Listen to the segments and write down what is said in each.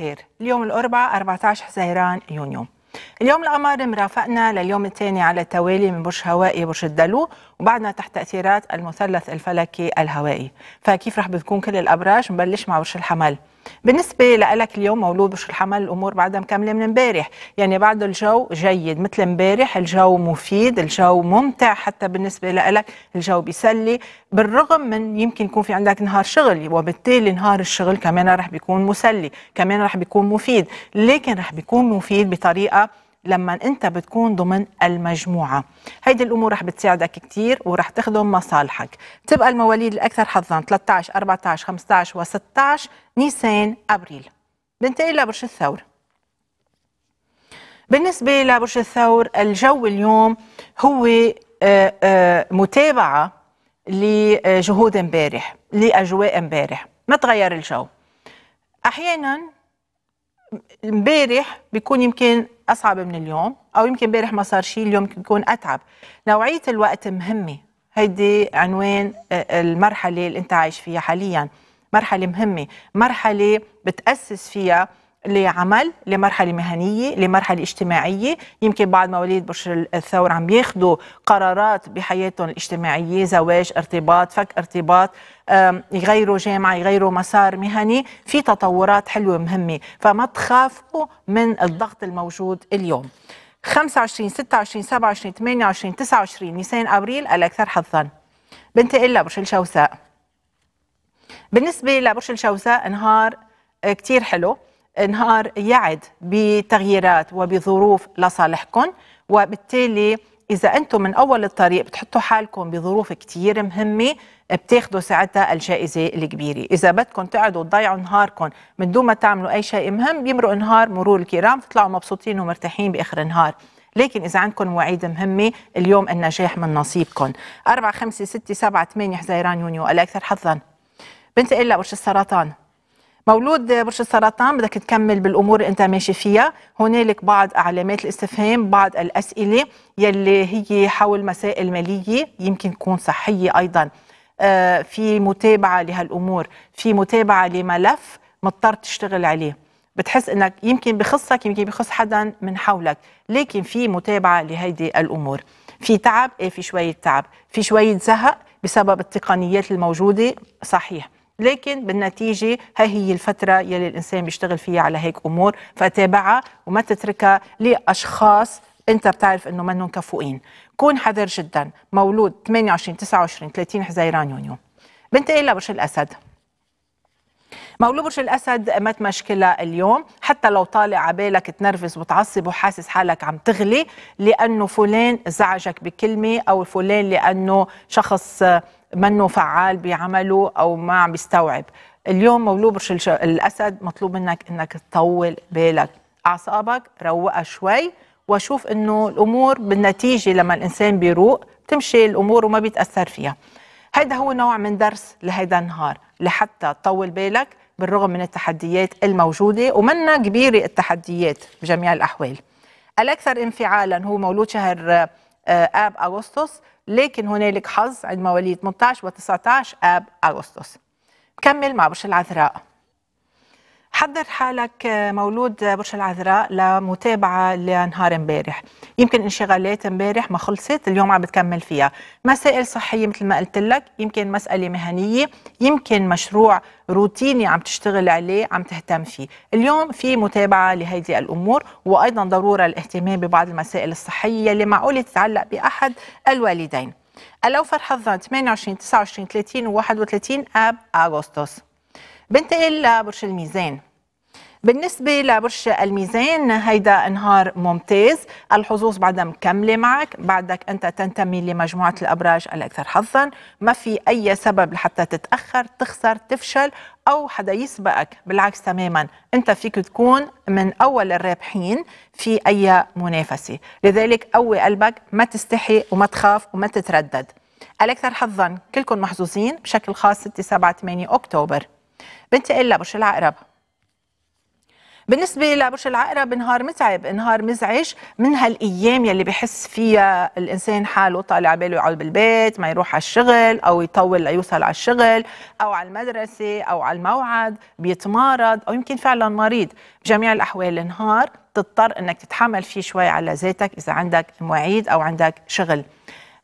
الخير اليوم الأربعاء 14 حزيران يونيو اليوم القمر مرافقنا لليوم الثاني على التوالي من برج هوائي برج الدلو وبعدنا تحت تأثيرات المثلث الفلكي الهوائي فكيف رح بتكون كل الأبراج نبلش مع برج الحمل بالنسبه لك اليوم مولود بشر الحمل الامور بعدها مكمله من امبارح يعني بعد الجو جيد مثل امبارح الجو مفيد الجو ممتع حتى بالنسبه لك الجو بيسلي بالرغم من يمكن يكون في عندك نهار شغل وبالتالي نهار الشغل كمان رح بيكون مسلي كمان رح بيكون مفيد لكن رح بيكون مفيد بطريقه لما انت بتكون ضمن المجموعه هيدي الامور رح بتساعدك كثير ورح تخدم مصالحك تبقى المواليد الاكثر حظا 13 14 15 و16 نيسان ابريل بنتقل لبرج الثور بالنسبه لبرج الثور الجو اليوم هو آه، آه، متابعه لجهود امبارح لاجواء امبارح ما تغير الجو احيانا امبارح بيكون يمكن اصعب من اليوم او يمكن امبارح ما صار شيء اليوم يكون اتعب نوعيه الوقت مهمه هيدي عنوان آه، المرحله اللي انت عايش فيها حاليا مرحله مهمه مرحله بتاسس فيها لعمل لمرحله مهنيه لمرحله اجتماعيه يمكن بعد مواليد برج الثور عم ياخذوا قرارات بحياتهم الاجتماعيه زواج ارتباط فك ارتباط يغيروا جامعه يغيروا مسار مهني في تطورات حلوه مهمه فما تخافوا من الضغط الموجود اليوم 25 26 27 28 29 نيسان ابريل الاكثر حظا بنتقل لبرج الشوساء بالنسبه لبرج الشوساء نهار كتير حلو نهار يعد بتغييرات وبظروف لصالحكم وبالتالي إذا أنتم من أول الطريق بتحطوا حالكم بظروف كتير مهمة بتاخدوا ساعتها الجائزة الكبيرة إذا بدكم تقعدوا تضيعوا نهاركم من دون ما تعملوا أي شيء مهم بيمرق نهار مرور الكرام تطلعوا مبسوطين ومرتاحين بآخر النهار لكن إذا عندكم مواعيد مهمة اليوم النجاح من نصيبكم 4 5 6 7 8 حزيران يونيو الأكثر حظا بنتقل لورش السرطان مولود برج السرطان بدك تكمل بالامور اللي انت ماشي فيها هنالك بعض علامات الاستفهام بعض الاسئله يلي هي حول مسائل ماليه يمكن تكون صحيه ايضا آه، في متابعه لهالامور في متابعه لملف مضطر تشتغل عليه بتحس انك يمكن بخصك يمكن بخص حدا من حولك لكن في متابعه لهيدي الامور في تعب ايه في شويه تعب في شويه زهق بسبب التقنيات الموجوده صحيح لكن بالنتيجه هي هي الفتره يلي الانسان بيشتغل فيها على هيك امور فتابعها وما تتركها لاشخاص انت بتعرف انه منهم كفؤين كون حذر جدا مولود 28 29 30 حزيران يونيو بنتقل لبرج الاسد مولود برج الاسد ما مشكله اليوم حتى لو طالع على بالك تنرفز وتعصب وحاسس حالك عم تغلي لانه فلان زعجك بكلمه او فلان لانه شخص منه فعال بعمله او ما عم بيستوعب اليوم برج الاسد مطلوب منك انك تطول بالك اعصابك روقها شوي واشوف انه الامور بالنتيجه لما الانسان بيروق بتمشي الامور وما بيتاثر فيها هذا هو نوع من درس لهيدا النهار لحتى تطول بالك بالرغم من التحديات الموجوده ومنا كبيره التحديات بجميع الاحوال الاكثر انفعالا هو مولود شهر آه، آب أغسطس لكن هنالك حظ عند مواليد 18 و19 آب أغسطس كمل مع برج العذراء حضر حالك آه، مولود آه، برج العذراء لمتابعه لنهار امبارح يمكن انشغالات امبارح ما خلصت اليوم عم بتكمل فيها مسائل صحيه مثل ما قلت لك يمكن مساله مهنيه يمكن مشروع روتيني عم تشتغل عليه عم تهتم فيه اليوم في متابعه لهذه الامور وايضا ضروره الاهتمام ببعض المسائل الصحيه اللي معقول تتعلق باحد الوالدين الاوفر حظا 28 29 30 و 31 اب اغسطس بنتقل لبرج الميزان بالنسبة لبرج الميزان هيدا نهار ممتاز الحظوظ بعدها مكملة معك بعدك أنت تنتمي لمجموعة الأبراج الأكثر حظا ما في أي سبب لحتى تتأخر تخسر تفشل أو حدا يسبقك بالعكس تماما أنت فيك تكون من أول الرابحين في أي منافسة لذلك قوي قلبك ما تستحي وما تخاف وما تتردد الأكثر حظا كلكم محظوظين بشكل خاص 6 7 8 أكتوبر بنتقل لبرج العقرب بالنسبه لبرج العقرب نهار متعب نهار مزعج من هالايام يلي بحس فيها الانسان حاله طالع باله يقعد بالبيت ما يروح على الشغل او يطول ليوصل على الشغل او على المدرسه او على الموعد بيتمارض او يمكن فعلا مريض بجميع الاحوال النهار تضطر انك تتحمل فيه شوي على ذاتك اذا عندك مواعيد او عندك شغل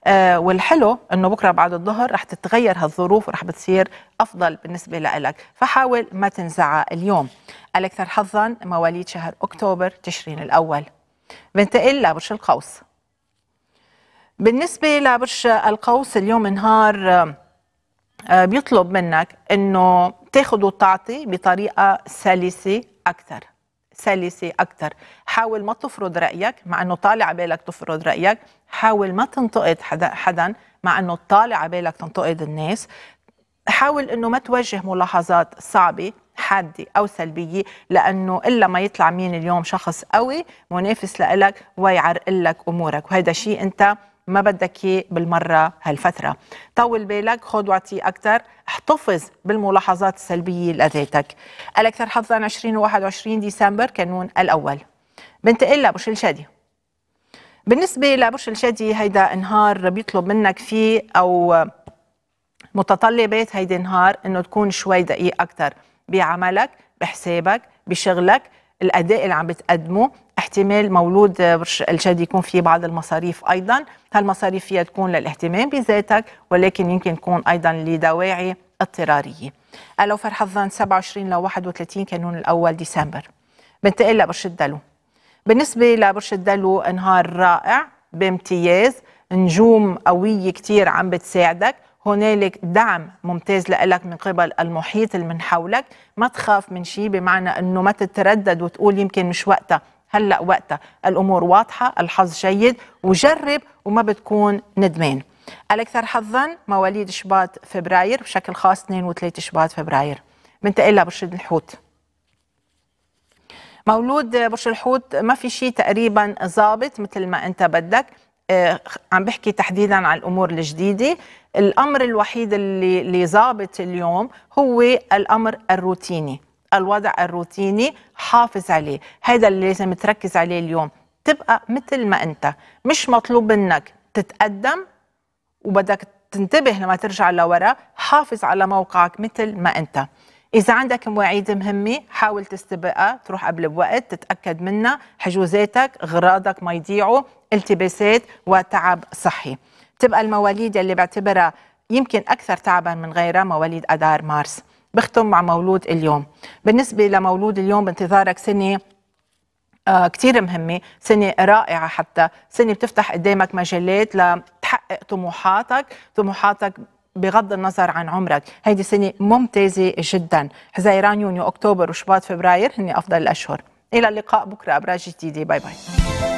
آه، والحلو انه بكره بعد الظهر رح تتغير هالظروف ورح بتصير افضل بالنسبه لك فحاول ما تنزع اليوم الاكثر حظا مواليد شهر اكتوبر تشرين الاول بنتقل لبرج القوس بالنسبه لبرج القوس اليوم نهار آه، بيطلب منك انه تاخذ وتعطي بطريقه سلسه اكثر سلسه اكثر حاول ما تفرض رايك مع انه طالع بالك تفرض رايك حاول ما تنتقد حدا, حدا مع انه طالع على بالك تنتقد الناس حاول انه ما توجه ملاحظات صعبه حاده او سلبيه لانه الا ما يطلع مين اليوم شخص قوي منافس لإلك ويعرقل لك امورك وهذا شيء انت ما بدك اياه بالمره هالفتره طول بالك خذ واعطي اكثر احتفظ بالملاحظات السلبيه لذاتك الاكثر حظا 20 و21 ديسمبر كانون الاول بنتقل لابو شلشادي بالنسبة لبرج الشادي هيدا نهار بيطلب منك فيه أو متطلبات هيدا النهار إنه تكون شوي دقيق أكثر بعملك بحسابك بشغلك الأداء اللي عم بتقدمه احتمال مولود برج الجدي يكون فيه بعض المصاريف ايضا هالمصاريف فيها تكون للاهتمام بذاتك ولكن يمكن تكون ايضا لدواعي اضطراريه ألو فرح الظن 27 ل 31 كانون الاول ديسمبر بنتقل لبرج الدلو بالنسبة لبرج الدلو نهار رائع بامتياز نجوم قوية كتير عم بتساعدك هنالك دعم ممتاز لك من قبل المحيط اللي من حولك ما تخاف من شيء بمعنى انه ما تتردد وتقول يمكن مش وقتها هلا وقتها الامور واضحه الحظ جيد وجرب وما بتكون ندمان الاكثر حظا مواليد شباط فبراير بشكل خاص 2 و3 شباط فبراير بنتقل لبرج الحوت مولود برج الحوت ما في شيء تقريبا ظابط مثل ما انت بدك آه، عم بحكي تحديدا عن الامور الجديده الامر الوحيد اللي اللي ظابط اليوم هو الامر الروتيني الوضع الروتيني حافظ عليه هذا اللي لازم تركز عليه اليوم تبقى مثل ما انت مش مطلوب منك تتقدم وبدك تنتبه لما ترجع لورا حافظ على موقعك مثل ما انت إذا عندك مواعيد مهمة حاول تستبقها تروح قبل بوقت تتأكد منها حجوزاتك غراضك ما يضيعوا التباسات وتعب صحي تبقى المواليد اللي بعتبرها يمكن أكثر تعبا من غيرها مواليد أدار مارس بختم مع مولود اليوم بالنسبة لمولود اليوم بانتظارك سنة آه كتير مهمة سنة رائعة حتى سنة بتفتح قدامك مجالات لتحقق طموحاتك طموحاتك بغض النظر عن عمرك هيدي سنة ممتازة جدا حزيران يونيو أكتوبر وشباط فبراير هن أفضل الأشهر إلى اللقاء بكرة أبراج جديدة باي باي